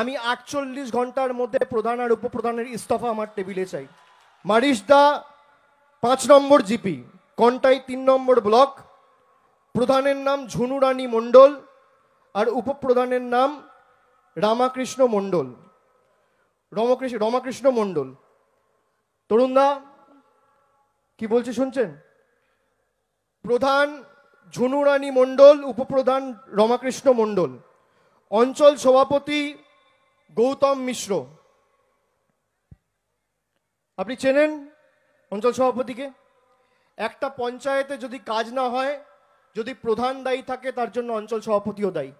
আমি আটচল্লিশ ঘন্টার মধ্যে প্রধান আর উপপ্রধানের ইস্তফা আমার টেবিলে চাই মারিশ দা পাঁচ নম্বর জিপি কন্টাই তিন নম্বর ব্লক প্রধানের নাম ঝুনু রানী মণ্ডল আর উপপ্রধানের নাম রামাকৃষ্ণ মণ্ডল রমাকৃষ্ণ রমাকৃষ্ণ মণ্ডল তরুণদা কি বলছে শুনছেন প্রধান ঝুনু রানী মণ্ডল উপপ্রধান রমাকৃষ্ণ মণ্ডল অঞ্চল সভাপতি গৌতম মিশ্র আপনি চেনেন অঞ্চল সভাপতিকে একটা পঞ্চায়েতে যদি কাজ না হয় যদি প্রধান দায়ী থাকে তার জন্য অঞ্চল সভাপতিও দায়ী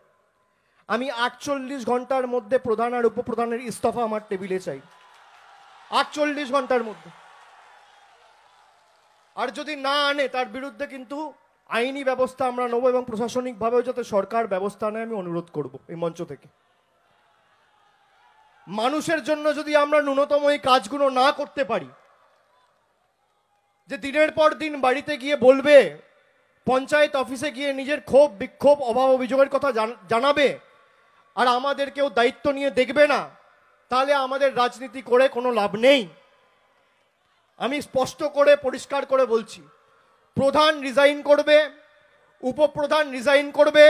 আমি আটচল্লিশ ঘন্টার মধ্যে প্রধান আর উপপ্রধানের ইস্তফা আমার টেবিলে চাই আটচল্লিশ ঘন্টার মধ্যে আর যদি না আনে তার বিরুদ্ধে কিন্তু আইনি ব্যবস্থা আমরা নেবো এবং প্রশাসনিকভাবেও যাতে সরকার ব্যবস্থা নেয় আমি অনুরোধ করব এই মঞ্চ থেকে মানুষের জন্য যদি আমরা ন্যূনতম এই কাজগুলো না করতে পারি যে দিনের পর দিন বাড়িতে গিয়ে বলবে পঞ্চায়েত অফিসে গিয়ে নিজের ক্ষোভ বিক্ষোভ অভাব অভিযোগের কথা জানাবে আর আমাদের কেউ দায়িত্ব নিয়ে দেখবে না তাহলে আমাদের রাজনীতি করে কোনো লাভ নেই আমি স্পষ্ট করে পরিষ্কার করে বলছি প্রধান রিজাইন করবে উপপ্রধান রিজাইন করবে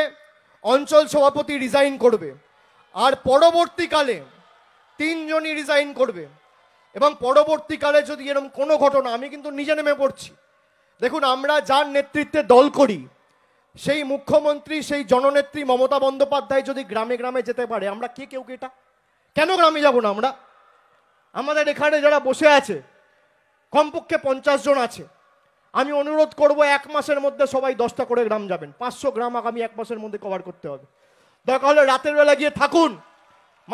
অঞ্চল সভাপতি রিজাইন করবে আর পরবর্তীকালে তিনজনই রিজাইন করবে এবং পরবর্তীকালে যদি এরকম কোনো ঘটনা আমি কিন্তু নিজে নেমে পড়ছি দেখুন আমরা যার নেতৃত্বে দল করি সেই মুখ্যমন্ত্রী সেই জননেত্রী মমতা বন্দ্যোপাধ্যায় যদি গ্রামে গ্রামে যেতে পারে আমরা কে কেউ কেটা কেন গ্রামে যাব না আমরা আমাদের এখানে যারা বসে আছে কমপক্ষে পঞ্চাশ জন আছে আমি অনুরোধ করব এক মাসের মধ্যে সবাই দশটা করে গ্রাম যাবেন পাঁচশো গ্রাম আগামী এক মাসের মধ্যে কভার করতে হবে দরকার হলে রাতের বেলা গিয়ে থাকুন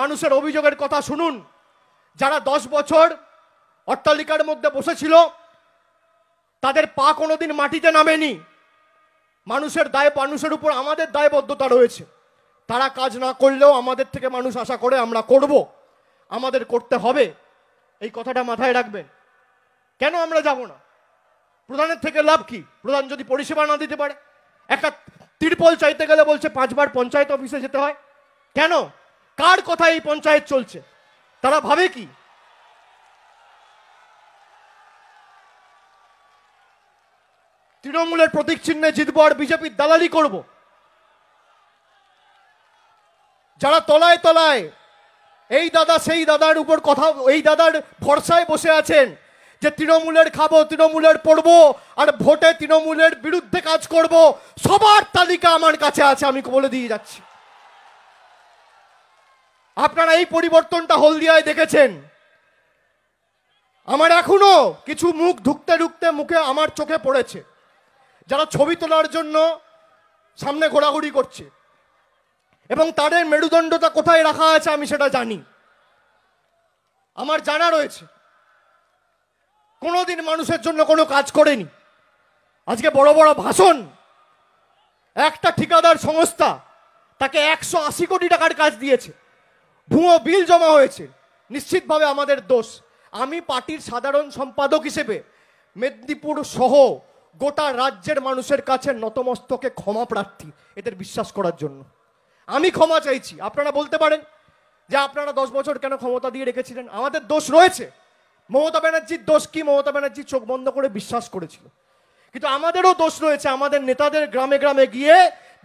মানুষের অভিযোগের কথা শুনুন যারা দশ বছর অট্টালিকার মধ্যে বসেছিল তাদের পা কোনোদিন মাটিতে নামেনি মানুষের দায় মানুষের উপর আমাদের দায়বদ্ধতা রয়েছে তারা কাজ না করলেও আমাদের থেকে মানুষ আশা করে আমরা করব আমাদের করতে হবে এই কথাটা মাথায় রাখবেন কেন আমরা যাব না প্রধানের থেকে লাভ কি প্রধান যদি পরিষেবা না দিতে পারে একটা তিরপল চাইতে গেলে বলছে পাঁচবার পঞ্চায়েত অফিসে যেতে হয় কেন কার কথায় এই পঞ্চায়েত চলছে তারা ভাবে কি তৃণমূলের প্রতীক চিহ্নে জিতবো আর বিজেপির দালালি করব যারা তলায় তলায় এই দাদা সেই দাদার উপর কথা এই দাদার ভরসায় বসে আছেন যে তৃণমূলের খাবো তৃণমূলের পড়ব আর ভোটে তৃণমূলের বিরুদ্ধে কাজ করব সবার তালিকা আমার কাছে আছে আমি বলে দিয়ে যাচ্ছি আপনারা এই পরিবর্তনটা হলদিয়ায় দেখেছেন আমার এখনো কিছু মুখ ধুকতে ঢুকতে মুখে আমার চোখে পড়েছে যারা ছবি তোলার জন্য সামনে ঘোরাঘুরি করছে এবং তাদের মেরুদণ্ডটা কোথায় রাখা আছে আমি সেটা জানি আমার জানা রয়েছে কোনোদিন মানুষের জন্য কোনো কাজ করেনি আজকে বড় বড় ভাষণ একটা ঠিকাদার সংস্থা তাকে একশো আশি কোটি টাকার কাজ দিয়েছে ভুয়ো বিল জমা হয়েছে নিশ্চিতভাবে আমাদের দোষ আমি পার্টির সাধারণ সম্পাদক হিসেবে মেদিনীপুর সহ গোটা রাজ্যের মানুষের কাছে নতমস্তকে ক্ষমা প্রার্থী এদের বিশ্বাস করার জন্য আমি ক্ষমা চাইছি আপনারা বলতে পারেন যে আপনারা দশ বছর কেন ক্ষমতা দিয়ে রেখেছিলেন আমাদের দোষ রয়েছে মমতা ব্যানার্জির দোষ কি মমতা ব্যানার্জি চোখ বন্ধ করে বিশ্বাস করেছিল কিন্তু আমাদেরও দোষ রয়েছে আমাদের নেতাদের গ্রামে গ্রামে গিয়ে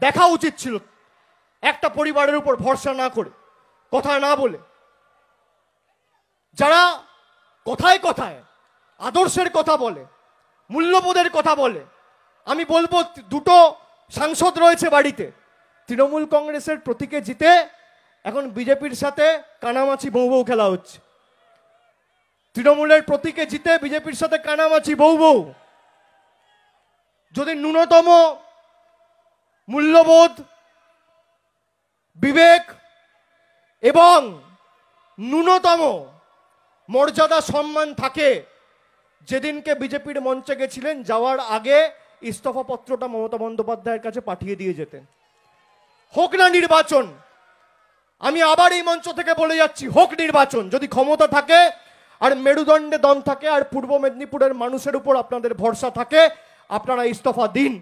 দেখা উচিত ছিল একটা পরিবারের উপর ভরসা না করে কথা না বলে যারা কথায় কথায় আদর্শের কথা বলে মূল্যবোধের কথা বলে আমি বলবো দুটো সাংসদ রয়েছে বাড়িতে তৃণমূল কংগ্রেসের প্রতীকে জিতে এখন বিজেপির সাথে কানামাছি বউ বউ খেলা হচ্ছে তৃণমূলের প্রতীকে জিতে বিজেপির সাথে কানামাছি বউ বউ যদি ন্যূনতম মূল্যবোধ বিবেক এবং ন্যূনতম মর্যাদা সম্মান থাকে যেদিনকে বিজেপির মঞ্চে গেছিলেন যাওয়ার আগে ইস্তফাপত্রটা মমতা বন্দ্যোপাধ্যায়ের কাছে পাঠিয়ে দিয়ে যেতেন হোক না নির্বাচন আমি আবার এই মঞ্চ থেকে বলে যাচ্ছি হোক নির্বাচন যদি ক্ষমতা থাকে আর মেরুদণ্ডে দম থাকে আর পূর্ব মেদিনীপুরের মানুষের উপর আপনাদের ভরসা থাকে আপনারা ইস্তফা দিন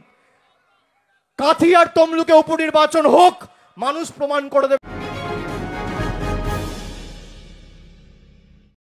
কাথি আর তমলুকে উপনির্বাচন হোক মানুষ প্রমাণ করে দেবে